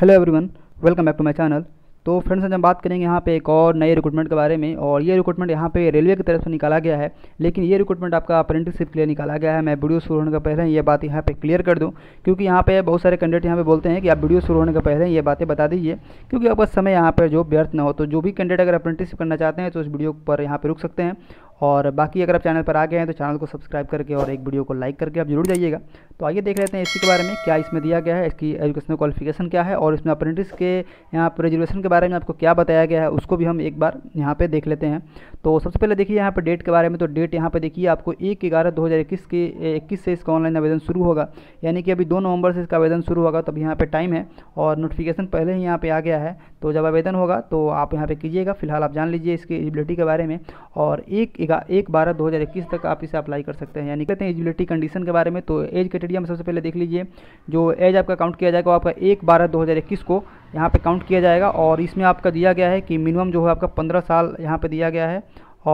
hello everyone welcome back to my channel तो friends आज हम बात करेंगे यहाँ पे एक और नए रिक्रूटमेंट के बारे में और ये रिक्रूटमेंट यहाँ पे रेलवे की तरफ से निकाला गया है लेकिन ये रिक्रूटमेंट आपका अप्रेंटिसशिप के लिए निकाला गया है मैं वीडियो शुरू होने का पहले ये बात यहाँ पे क्लियर कर दूँ क्योंकि यहाँ पे बहुत सारे कैंडिडेट यहाँ पे बोलते हैं कि आप वीडियो शुरू होने का पहले ये बातें बता दीजिए क्योंकि आपका समय यहाँ पर जो व्यर्थ ना हो तो जो भी कैंडिडेट अगर अप्रेंटिसशिप करना चाहते हैं तो उस वीडियो पर यहाँ पर रुक सकते हैं और बाकी अगर आप चैनल पर आ गए हैं तो चैनल को सब्सक्राइब करके और एक वीडियो को लाइक करके आप जरूर जाइएगा तो आइए देख लेते हैं इसी के बारे में क्या इसमें दिया गया है इसकी एजुकेशनल क्वालिफिकेशन क्या है और इसमें अप्रेंटिस के यहाँ पर रिजर्वेशन के बारे में आपको क्या बताया गया है उसको भी हम एक बार यहाँ पर देख लेते हैं तो सबसे पहले देखिए यहाँ पर डेट के बारे में तो डेट यहाँ पर देखिए आपको एक ग्यारह दो हज़ार इक्कीस के इक्कीस से इसका ऑनलाइन आवेदन शुरू होगा यानी कि अभी दो नवंबर से इसका आवेदन शुरू होगा तब यहाँ पर टाइम है और नोटिफिकेशन पहले ही यहाँ पर आ गया है तो जब आवेदन होगा तो आप यहाँ पर कीजिएगा फिलहाल आप जान लीजिए इसकी एलिबिलिटी के बारे में और एक लिखा एक बारह दो हज़ार इक्कीस तक आप इसे अप्लाई कर सकते हैं यानी कहते हैं एजिबिलिटी कंडीशन के बारे में तो एज क्राइटेरिया में सबसे पहले देख लीजिए जो एज आपका काउंट किया जाएगा वो आपका एक बारह दो हज़ार इक्कीस को यहाँ पे काउंट किया जाएगा और इसमें आपका दिया गया है कि मिनिमम जो है आपका पंद्रह साल यहाँ पर दिया गया है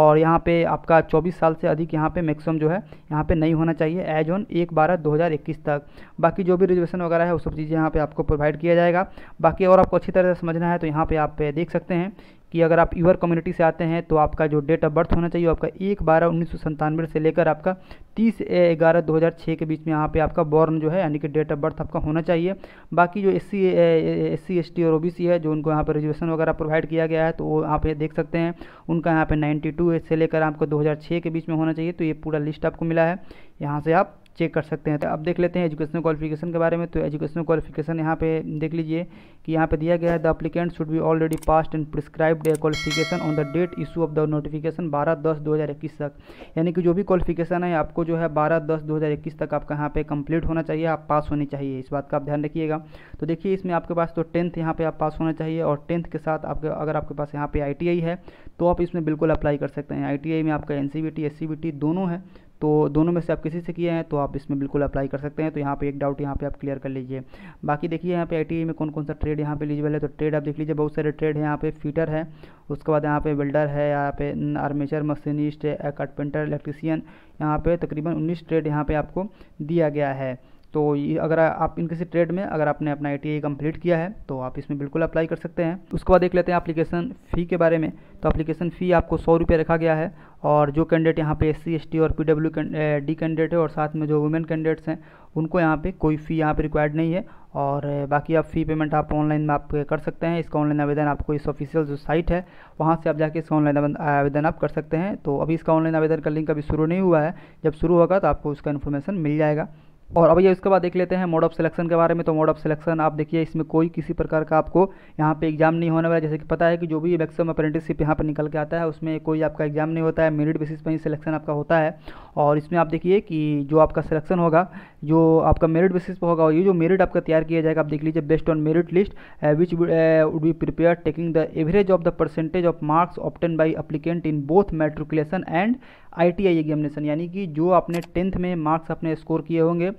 और यहाँ पे आपका 24 साल से अधिक यहाँ पे मैक्सिमम जो है यहाँ पे नहीं होना चाहिए एज ऑन एक बारह दो हज़ार इक्कीस तक बाकी जो भी रिजर्वेशन वगैरह है वो सब चीज़ें यहाँ पे आपको प्रोवाइड किया जाएगा बाकी और आपको अच्छी तरह से समझना है तो यहाँ पे आप देख सकते हैं कि अगर आप यूर कम्युनिटी से आते हैं तो आपका जो डेट ऑफ बर्थ होना चाहिए आपका एक बारह उन्नीस से लेकर आपका तीस ग्यारह दो के बीच में यहाँ पर आपका बॉर्न जो है यानी कि डेट ऑफ बर्थ आपका होना चाहिए बाकी जो S C S C S T और ओ बी सी है जो उनको यहाँ पर रिजर्वेशन वगैरह प्रोवाइड किया गया है तो वो आप ये देख सकते हैं उनका यहाँ पर नाइन्टी टू से लेकर आपको दो के बीच में होना चाहिए तो ये पूरा लिस्ट आपको मिला है यहाँ से आप चेक कर सकते हैं तो अब देख लेते हैं एजुकेशनल क्वालिफिकेशन के बारे में तो एजुकेशनल क्वालिफिकेशन यहाँ पे देख लीजिए कि यहाँ पे दिया गया है the applicant should be already passed and prescribed a qualification on the date issue of the notification बारह दस दो हज़ार इक्कीस तक यानी कि जो भी क्वालिफिकेशन है आपको जो है बारह दस दो हज़ार इक्कीस तक आपका यहाँ पे कंप्लीट होना चाहिए आप पास होनी चाहिए इस बात का आप ध्यान रखिएगा तो देखिए इसमें आपके पास तो टेंथ यहाँ पर आप पास होना चाहिए और टेंथ के साथ आपके अगर आपके पास यहाँ पे आई है तो आप इसमें बिल्कुल अप्लाई कर सकते हैं आई में आपका एन सी दोनों है तो दोनों में से आप किसी से किए हैं तो आप इसमें बिल्कुल अप्लाई कर सकते हैं तो यहाँ पे एक डाउट यहाँ पे आप क्लियर कर लीजिए बाकी देखिए यहाँ पे आई e में कौन कौन सा ट्रेड यहाँ पे एलिजिबल है तो ट्रेड आप देख लीजिए बहुत सारे ट्रेड है यहाँ पे फीटर है उसके बाद यहाँ पे बिल्डर है यहाँ पे आर्मेचर मशीनिस्ट है कारपेंटर इलेक्ट्रीशियन यहाँ पे तकरीबन उन्नीस ट्रेड यहाँ पे आपको दिया गया है तो ये अगर आप इन किसी ट्रेड में अगर आपने अपना आई टी किया है तो आप इसमें बिल्कुल अप्लाई कर सकते हैं उसके बाद देख लेते हैं अप्लीकेशन फ़ी के बारे में तो अप्लीकेशन फ़ी आपको सौ रुपये रखा गया है और जो कैंडिडेट यहाँ पे एस सी और पी डब्ल्यू डी कैंडिडेट है और साथ में जो वुमेन कैंडिडेट्स हैं उनको यहाँ पे कोई फ़ी यहाँ पे रिक्वायर्ड नहीं है और बाकी आप फ़ी पेमेंट आप ऑनलाइन में आप कर सकते हैं इसका ऑनलाइन आवेदन आपको इस ऑफिशियल जो साइट है वहाँ से आप जाके इसका ऑनलाइन आवेदन आप कर सकते हैं तो अभी इसका ऑनलाइन आवेदन का लिंक अभी शुरू नहीं हुआ है जब शुरू होगा तो आपको उसका इन्फॉर्मेशन मिल जाएगा और अब ये उसके बाद देख लेते हैं मोड ऑफ सिलेक्शन के बारे में तो मोड ऑफ सिलेक्शन आप देखिए इसमें कोई किसी प्रकार का आपको यहाँ पे एग्जाम नहीं होने वाला जैसे कि पता है कि जो भी मैक्सिमम अप्रेंटिसशिप यहाँ पर निकल के आता है उसमें कोई आपका एग्जाम नहीं होता है मेरिट बेसिस पर ही सिलेक्शन आपका होता है और इसमें आप देखिए कि जो आपका सिलेक्शन होगा जो आपका मेरिट बेसिस पर होगा ये जो मेरिट आपका तैयार किया जाएगा आप देख लीजिए best on merit list which would be prepare taking the average of the percentage of marks obtain by applicant in both matriculation and I T I examination यानी कि जो आपने टेंथ में मार्क्स अपने स्कोर किए होंगे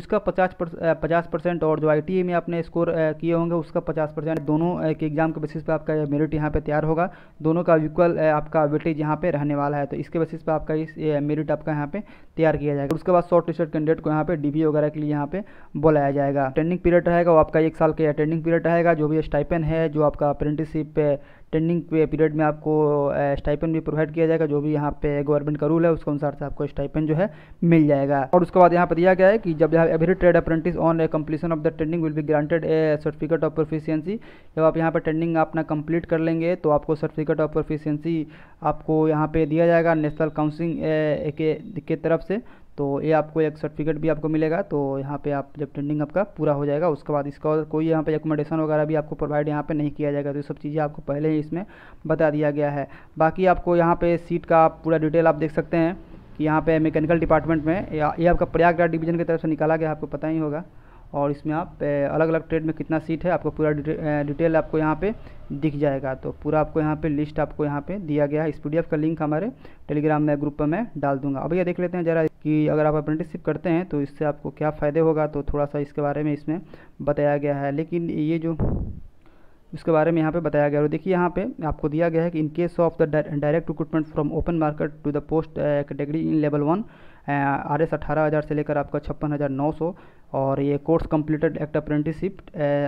उसका पचास पचास परसेंट और जो आई में आपने स्कोर किए होंगे उसका पचास परसेंट दोनों के एग्ज़ाम के बेसिस पर आपका मेरिट यहाँ पे तैयार होगा दोनों का इक्वल आपका वेटेज यहाँ पे रहने वाला है तो इसके बेसिस पर आपका इस मेरिट आपका यहाँ पे तैयार किया जाएगा उसके बाद शॉर्ट टिस्टेड कैंडिडेट को यहाँ पे डी वगैरह के लिए यहाँ पे बुलाया जाएगा अटेंडिंग पीरियड रहेगा वो आपका एक साल का अटेंडिंग पीरियड रहेगा जो भी स्टाइपन है जो आपका अप्रेंटिसशिप ट्रेनिंग पीरियड में आपको स्टाइपन भी प्रोवाइड किया जाएगा जो भी यहाँ पे गवर्नमेंट का रूल है उसके अनुसार से आपको स्टाइपन जो है मिल जाएगा और उसके बाद यहाँ पर दिया गया है कि जब यहाँ every trade apprentice on completion of the training will be granted a certificate of proficiency जब आप यहाँ पर ट्रेनिंग अपना कंप्लीट कर लेंगे तो आपको सर्टिफिकेट ऑफ प्रोफिशियंसी आपको यहाँ पे दिया जाएगा नेशनल काउंसिल के तरफ से तो ये आपको एक सर्टिफिकेट भी आपको मिलेगा तो यहाँ पे आप जब ट्रेंडिंग आपका पूरा हो जाएगा उसके बाद इसका और कोई यहाँ पे एकोमोडेशन वगैरह भी आपको प्रोवाइड यहाँ पे नहीं किया जाएगा तो ये सब चीज़ें आपको पहले ही इसमें बता दिया गया है बाकी आपको यहाँ पे सीट का पूरा डिटेल आप देख सकते हैं कि यहाँ पर मैकेनिकल डिपार्टमेंट में ये आपका प्रयागराज डिवीजन की तरफ से निकाला गया आपको पता ही होगा और इसमें आप अलग अलग ट्रेड में कितना सीट है आपको पूरा डिटेल आपको यहाँ पे दिख जाएगा तो पूरा आपको यहाँ पे लिस्ट आपको यहाँ पे दिया गया है इस पी का लिंक हमारे टेलीग्राम में ग्रुप पर मैं डाल दूंगा अब ये देख लेते हैं ज़रा कि अगर आप अप्रेंटिसशिप करते हैं तो इससे आपको क्या फ़ायदे होगा तो थोड़ा सा इसके बारे में इसमें बताया गया है लेकिन ये जो इसके बारे में यहाँ पे बताया गया है और देखिए यहाँ पे आपको दिया गया है कि in case of the direct recruitment from open market to the post category in level one R S अठारह हज़ार से लेकर आपका छप्पन हज़ार नौ सौ और ये course completed act apprenticeship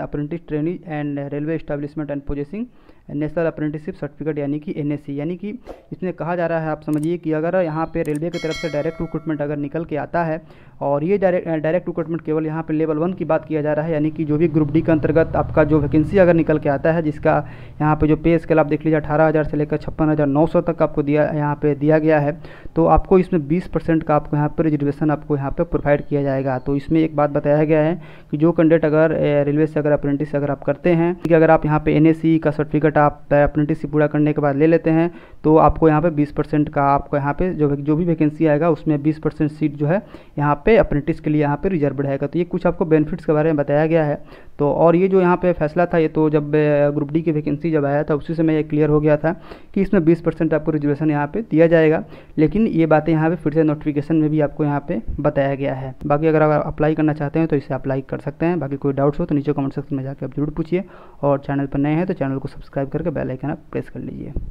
apprentice training and railway establishment and possessing national apprenticeship certificate यानी कि एन यानी कि इसमें कहा जा रहा है आप समझिए कि अगर यहाँ पे रेलवे की तरफ से डायरेक्ट रिक्रूटमेंट अगर निकल के आता है और ये डायरेक्ट डायरेक्ट रिक्रूटमेंट केवल यहाँ पे लेवल वन की बात किया जा रहा है यानी कि जो भी ग्रुप डी के अंतर्गत आपका जो वैकेंसी अगर निकल के आता है जिसका यहाँ पर जो पे स्केल आप देख लीजिए अठारह हज़ार से लेकर छप्पन हज़ार नौ सौ तक आपको दिया यहाँ पे दिया गया है तो आपको इसमें बीस परसेंट का आपको यहाँ पर रिजर्वेशन आपको यहाँ पर प्रोवाइड किया जाएगा तो इसमें एक बात बताया गया है कि जो कैंडिडेट अगर रेलवे से अगर अप्रेंटिस अगर आप करते हैं कि अगर आप यहाँ पर एन का सर्टिफिकेट परसेंट आप टी पूरा करने के बाद ले लेते हैं तो आपको यहाँ पे 20 परसेंट का आपको यहाँ पे जो जो भी वैकेंसी आएगा उसमें 20 परसेंट सीट जो है यहाँ पे अप्रेंटिस के लिए यहाँ पे रिजर्व रहेगा तो ये कुछ आपको बेनिफिट्स के बारे में बताया गया है तो और ये जो यहाँ पे फैसला था ये तो जब ग्रुप डी की वैकेंसी जब आया था उसी समय ये क्लियर हो गया था कि इसमें बीस परसेंट आपको रिजर्वेशन यहाँ पर दिया जाएगा लेकिन ये बातें यहाँ पर फिर से नोटिफिकेशन में भी आपको यहाँ पर बताया गया है बाकी अगर आप अप्लाई करना चाहते हैं तो इसे अप्लाई कर सकते हैं बाकी कोई डाउट्स हो तो नीचे कमेंट सेक्शन में जाकर आप जरूर पूछिए और चैनल पर नए हैं तो चैनल को सब्सक्राइब करके बेलाइकन आप प्रेस कर लीजिए